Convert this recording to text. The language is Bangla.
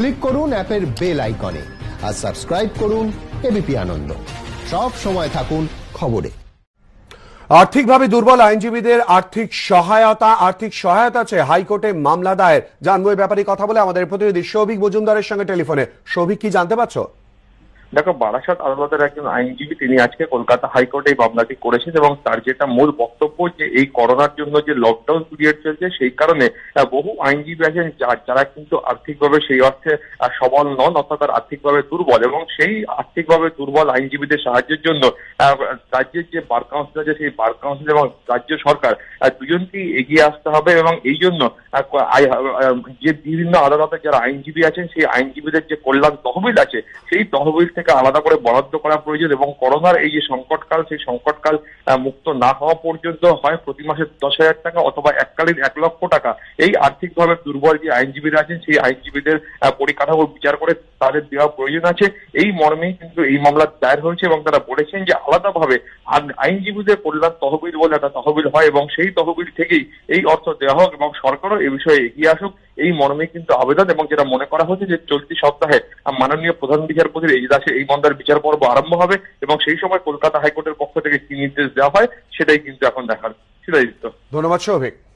ক্লিক করুন অ্যাপের বেল আইকনে আর সাবস্ক্রাইব করুন এবিপি আনন্দ সব সময় থাকুন খবরে আর্থিকভাবে দুর্বল আইনজীবীদের আর্থিক সহায়তা আর্থিক সহায়তা চেয়ে হাইকোর্টে মামলা দায়ের জানবো এ ব্যাপারে কথা বলে আমাদের প্রতিনিধি সৌভিক মজুমদারের সঙ্গে টেলিফোনে সৌভিক কি জানতে পারছো ঢাকা বারাসাত আদালতের একজন আইনজীবী তিনি আজকে কলকাতা হাইকোর্টে এই মামলাটি করেছেন এবং তার যেটা মূল বক্তব্য যে এই করোনার জন্য যে লকডাউন পিরিয়ড চলছে সেই কারণে বহু আইনজীবী আছেন যারা কিন্তু আর্থিকভাবে সেই অর্থে সবল নন অর্থাৎ তার আর্থিকভাবে দুর্বল এবং সেই আর্থিকভাবে দুর্বল আইনজীবীদের সাহায্যের জন্য রাজ্যের যে বার কাউন্সিল আছে সেই বার কাউন্সিল এবং রাজ্য সরকার দুজনকেই এগিয়ে আসতে হবে এবং এই জন্য যে বিভিন্ন আদালতে যারা আইনজীবী আছেন সেই আইনজীবীদের যে কল্যাণ তহবিল আছে সেই তহবিল থেকে আলাদা করে বরাদ্দ করা প্রয়োজন এবং করোনার এই যে সংকটকাল সেই সংকটকাল মুক্ত না হওয়া পর্যন্ত হয় প্রতি মাসে দশ হাজার টাকা অথবা এককালীন এক লক্ষ টাকা এই আর্থিকভাবে দুর্বল যে আইনজীবীরা আছেন সেই আইনজীবীদের পরিকাঠামো বিচার করে তাদের দেওয়া প্রয়োজন আছে এই মর্মে কিন্তু এই মামলা দায়ের হয়েছে এবং তারা বলেছেন যে আলাদাভাবে আইনজীবীদের কল্যাণ তহবিল বলে একটা তহবিল হয় এবং সেই তহবিল থেকেই এই অর্থ দেওয়া হোক এবং সরকারও এ বিষয়ে এগিয়ে আসুক এই মর্মে কিন্তু আবেদন এবং যেটা মনে করা হচ্ছে যে চলতি সপ্তাহে মাননীয় প্রধান বিচারপতির এজলাসে এই মন্দার বিচার পর্ব আরম্ভ হবে এবং সেই সময় কলকাতা হাইকোর্টের পক্ষ থেকে কি নির্দেশ দেওয়া হয় সেটাই কিন্তু এখন দেখার সেটাই ধন্যবাদ সৌভিক